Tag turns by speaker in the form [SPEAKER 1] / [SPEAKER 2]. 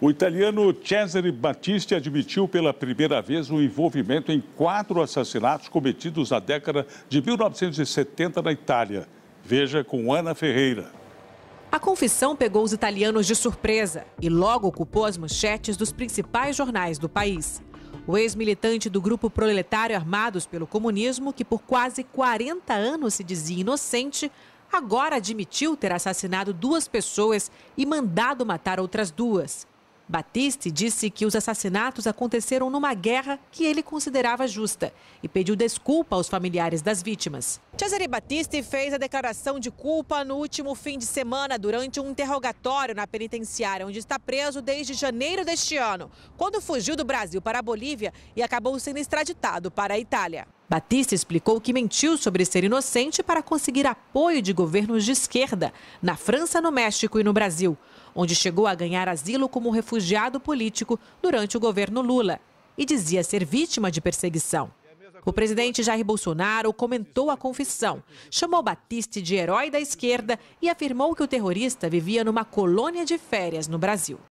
[SPEAKER 1] O italiano Cesare Battisti admitiu pela primeira vez o envolvimento em quatro assassinatos cometidos na década de 1970 na Itália. Veja com Ana Ferreira.
[SPEAKER 2] A confissão pegou os italianos de surpresa e logo ocupou as manchetes dos principais jornais do país. O ex-militante do grupo proletário Armados pelo Comunismo, que por quase 40 anos se dizia inocente, agora admitiu ter assassinado duas pessoas e mandado matar outras duas. Batiste disse que os assassinatos aconteceram numa guerra que ele considerava justa e pediu desculpa aos familiares das vítimas. Cesare Battisti fez a declaração de culpa no último fim de semana durante um interrogatório na penitenciária, onde está preso desde janeiro deste ano, quando fugiu do Brasil para a Bolívia e acabou sendo extraditado para a Itália. Batista explicou que mentiu sobre ser inocente para conseguir apoio de governos de esquerda na França, no México e no Brasil, onde chegou a ganhar asilo como refugiado político durante o governo Lula e dizia ser vítima de perseguição. O presidente Jair Bolsonaro comentou a confissão, chamou Batiste de herói da esquerda e afirmou que o terrorista vivia numa colônia de férias no Brasil.